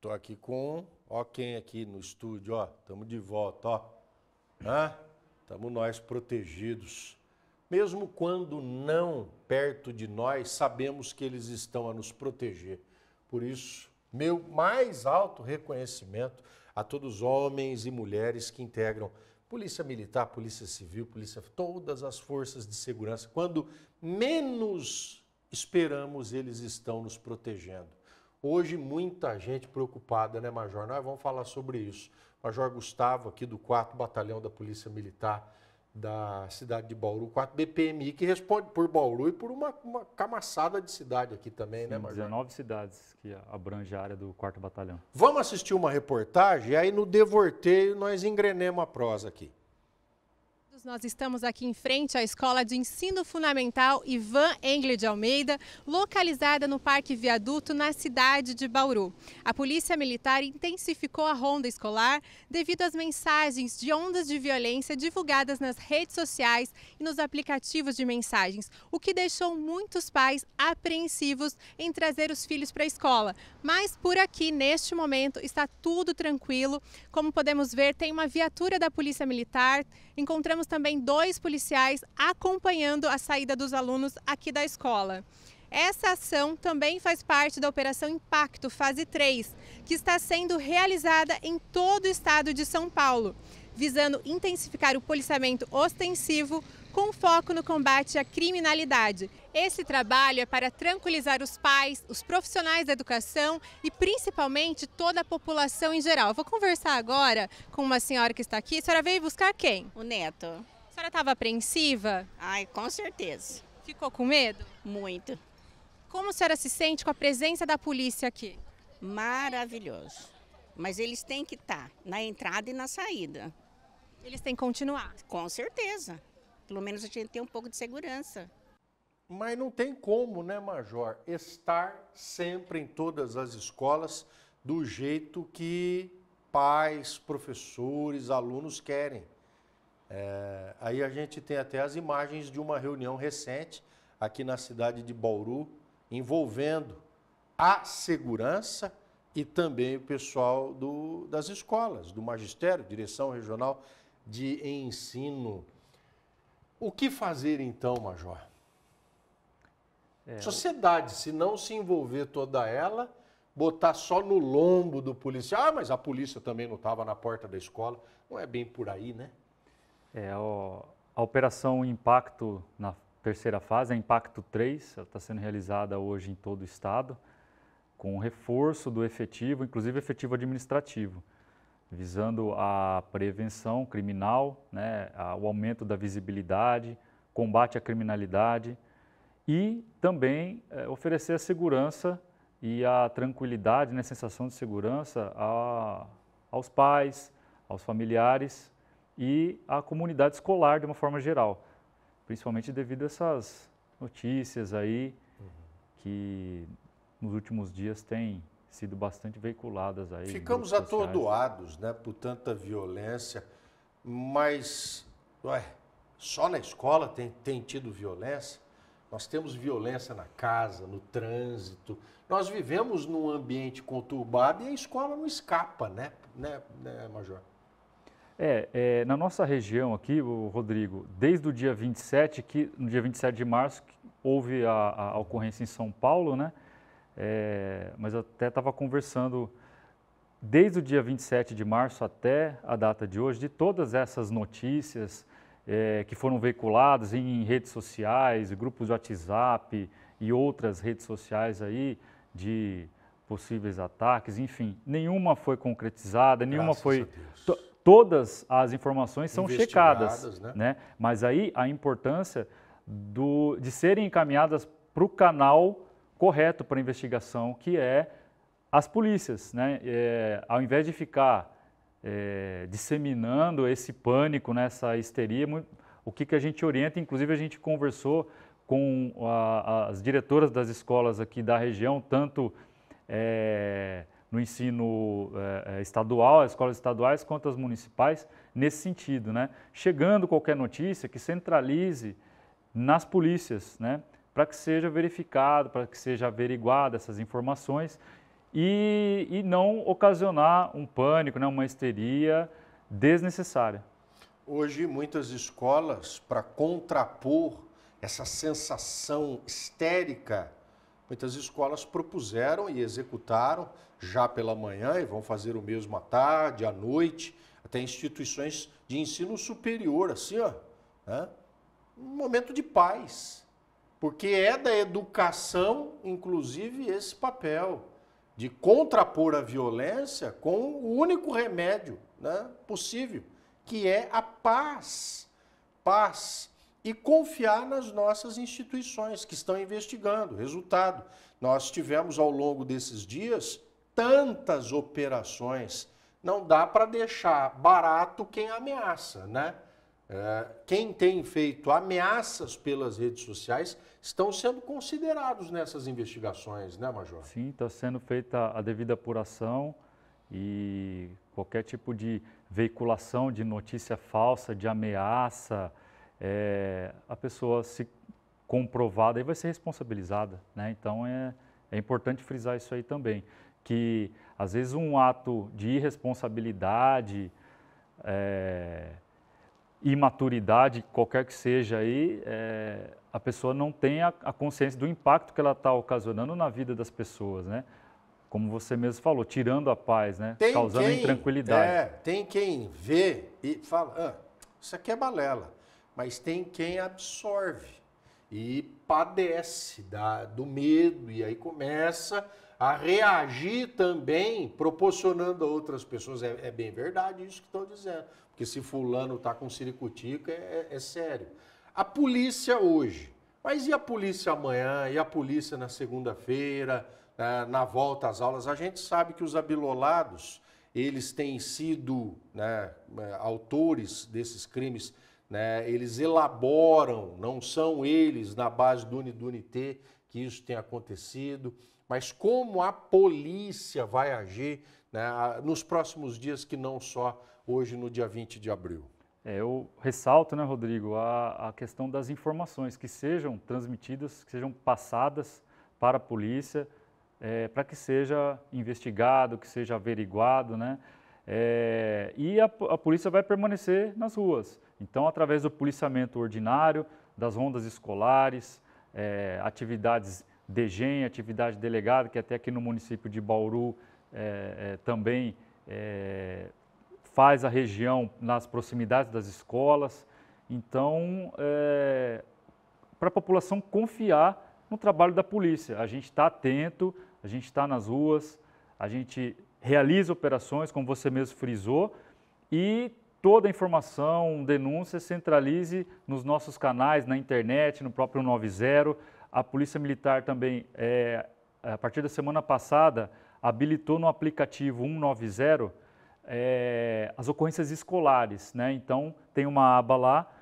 Tô aqui com, ó quem aqui no estúdio, ó, tamo de volta, ó. Hã? Tamo nós protegidos. Mesmo quando não perto de nós, sabemos que eles estão a nos proteger. Por isso, meu mais alto reconhecimento a todos os homens e mulheres que integram Polícia Militar, Polícia Civil, Polícia, todas as forças de segurança, quando menos esperamos, eles estão nos protegendo. Hoje, muita gente preocupada, né, Major? Nós vamos falar sobre isso. Major Gustavo, aqui do 4 Batalhão da Polícia Militar da cidade de Bauru, 4 BPMI, que responde por Bauru e por uma, uma camaçada de cidade aqui também, né, Sim, né, Major? 19 cidades que abrange a área do 4 Batalhão. Vamos assistir uma reportagem, e aí no devorteio nós engrenemos a prosa aqui nós estamos aqui em frente à Escola de Ensino Fundamental Ivan Engle de Almeida, localizada no Parque Viaduto, na cidade de Bauru. A Polícia Militar intensificou a ronda escolar devido às mensagens de ondas de violência divulgadas nas redes sociais e nos aplicativos de mensagens, o que deixou muitos pais apreensivos em trazer os filhos para a escola. Mas por aqui, neste momento, está tudo tranquilo. Como podemos ver, tem uma viatura da Polícia Militar, encontramos também também dois policiais acompanhando a saída dos alunos aqui da escola. Essa ação também faz parte da Operação Impacto Fase 3, que está sendo realizada em todo o estado de São Paulo, visando intensificar o policiamento ostensivo com foco no combate à criminalidade. Esse trabalho é para tranquilizar os pais, os profissionais da educação e principalmente toda a população em geral. Eu vou conversar agora com uma senhora que está aqui. A senhora veio buscar quem? O neto. A senhora estava apreensiva? Ai, com certeza. Ficou com medo? Muito. Como a senhora se sente com a presença da polícia aqui? Maravilhoso. Mas eles têm que estar tá na entrada e na saída. Eles têm que continuar? Com certeza. Pelo menos a gente tem um pouco de segurança. Mas não tem como, né, Major, estar sempre em todas as escolas do jeito que pais, professores, alunos querem. É, aí a gente tem até as imagens de uma reunião recente aqui na cidade de Bauru, envolvendo a segurança e também o pessoal do, das escolas, do magistério, direção regional de ensino. O que fazer então, Major? É, Sociedade, se não se envolver toda ela, botar só no lombo do policial. Ah, mas a polícia também não estava na porta da escola. Não é bem por aí, né? É, ó, a operação Impacto na terceira fase, a Impacto 3, está sendo realizada hoje em todo o estado, com reforço do efetivo, inclusive efetivo administrativo visando a prevenção criminal, né, o aumento da visibilidade, combate à criminalidade e também é, oferecer a segurança e a tranquilidade, né, a sensação de segurança a, aos pais, aos familiares e à comunidade escolar de uma forma geral, principalmente devido a essas notícias aí uhum. que nos últimos dias tem sido bastante veiculadas aí. Ficamos atordoados, né, por tanta violência, mas ué, só na escola tem, tem tido violência? Nós temos violência na casa, no trânsito. Nós vivemos num ambiente conturbado e a escola não escapa, né, né, né Major? É, é, na nossa região aqui, o Rodrigo, desde o dia 27, que, no dia 27 de março, houve a, a ocorrência em São Paulo, né? É, mas eu até estava conversando desde o dia 27 de março até a data de hoje, de todas essas notícias é, que foram veiculadas em redes sociais, grupos de WhatsApp e outras redes sociais aí de possíveis ataques, enfim, nenhuma foi concretizada, nenhuma Graças foi. Todas as informações são checadas, né? né? Mas aí a importância do, de serem encaminhadas para o canal correto para investigação, que é as polícias. Né? É, ao invés de ficar é, disseminando esse pânico, né, essa histeria, o que, que a gente orienta, inclusive a gente conversou com a, as diretoras das escolas aqui da região, tanto é, no ensino é, é estadual, as escolas estaduais, quanto as municipais, nesse sentido, né? Chegando qualquer notícia que centralize nas polícias, né? para que seja verificado, para que seja averiguada essas informações e, e, não ocasionar um pânico, né, uma histeria desnecessária. Hoje, muitas escolas, para contrapor essa sensação histérica, muitas escolas propuseram e executaram já pela manhã e vão fazer o mesmo à tarde, à noite, até instituições de ensino superior, assim, ó, né? um momento de paz porque é da educação, inclusive, esse papel de contrapor a violência com o único remédio né, possível, que é a paz. Paz. E confiar nas nossas instituições que estão investigando. Resultado: nós tivemos ao longo desses dias tantas operações. Não dá para deixar barato quem ameaça, né? É, quem tem feito ameaças pelas redes sociais estão sendo considerados nessas investigações, né, Major? Sim, está sendo feita a devida apuração e qualquer tipo de veiculação de notícia falsa, de ameaça, é, a pessoa se comprovada e vai ser responsabilizada, né? Então é, é importante frisar isso aí também, que às vezes um ato de irresponsabilidade é, imaturidade, qualquer que seja aí, é, a pessoa não tem a, a consciência do impacto que ela está ocasionando na vida das pessoas, né? Como você mesmo falou, tirando a paz, né? Tem Causando quem, intranquilidade. É, tem quem vê e fala, ah, isso aqui é balela, mas tem quem absorve e padece da, do medo e aí começa a reagir também, proporcionando a outras pessoas. É, é bem verdade isso que estão dizendo, porque se fulano está com siricutica, é, é, é sério. A polícia hoje, mas e a polícia amanhã, e a polícia na segunda-feira, na, né, na volta às aulas? A gente sabe que os abilolados, eles têm sido né, autores desses crimes né? eles elaboram, não são eles na base do UNIT que isso tem acontecido, mas como a polícia vai agir né, nos próximos dias, que não só hoje no dia 20 de abril. É, eu ressalto, né, Rodrigo, a, a questão das informações que sejam transmitidas, que sejam passadas para a polícia, é, para que seja investigado, que seja averiguado, né? É, e a, a, polícia vai permanecer nas ruas. Então, através do policiamento ordinário, das rondas escolares, é, atividades GEM, atividade delegada, que até aqui no município de Bauru é, é também é, faz a região nas proximidades das escolas. Então, é, para a população confiar no trabalho da polícia, a gente está atento, a gente está nas ruas, a gente realiza operações, como você mesmo frisou, e toda a informação, denúncia, centralize nos nossos canais, na internet, no próprio 90. A Polícia Militar também, é, a partir da semana passada, habilitou no aplicativo 190 é, as ocorrências escolares. Né? Então, tem uma aba lá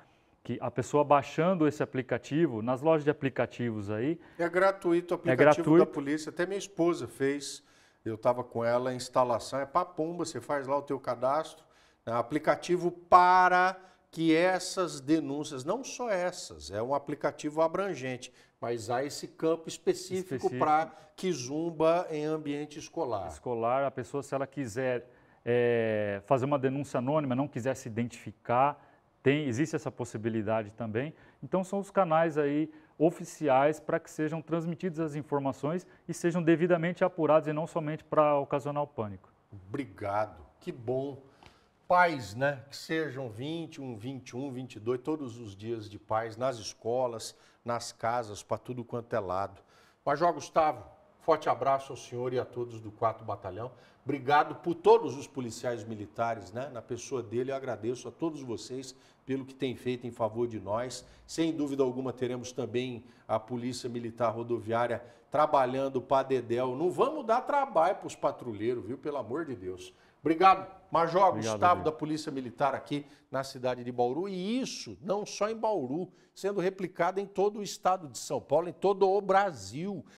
que a pessoa baixando esse aplicativo, nas lojas de aplicativos aí. É gratuito o é aplicativo é gratuito. da polícia. Até minha esposa fez eu estava com ela, a instalação é papumba, você faz lá o teu cadastro, né? aplicativo para que essas denúncias, não só essas, é um aplicativo abrangente, mas há esse campo específico, específico. para que zumba em ambiente escolar. Escolar, a pessoa, se ela quiser é, fazer uma denúncia anônima, não quiser se identificar, tem, existe essa possibilidade também. Então, são os canais aí oficiais para que sejam transmitidas as informações e sejam devidamente apuradas e não somente para ocasionar o pânico. Obrigado, que bom. Pais, né? Que sejam 21, 21, 22, todos os dias de paz, nas escolas, nas casas, para tudo quanto é lado. Major Gustavo, Forte abraço ao senhor e a todos do 4 Batalhão. Obrigado por todos os policiais militares, né? Na pessoa dele, eu agradeço a todos vocês pelo que têm feito em favor de nós. Sem dúvida alguma, teremos também a Polícia Militar Rodoviária trabalhando para Dedel. Não vamos dar trabalho para os patrulheiros, viu? Pelo amor de Deus. Obrigado, Major Obrigado, Gustavo, da Polícia Militar aqui na cidade de Bauru. E isso não só em Bauru, sendo replicado em todo o estado de São Paulo, em todo o Brasil.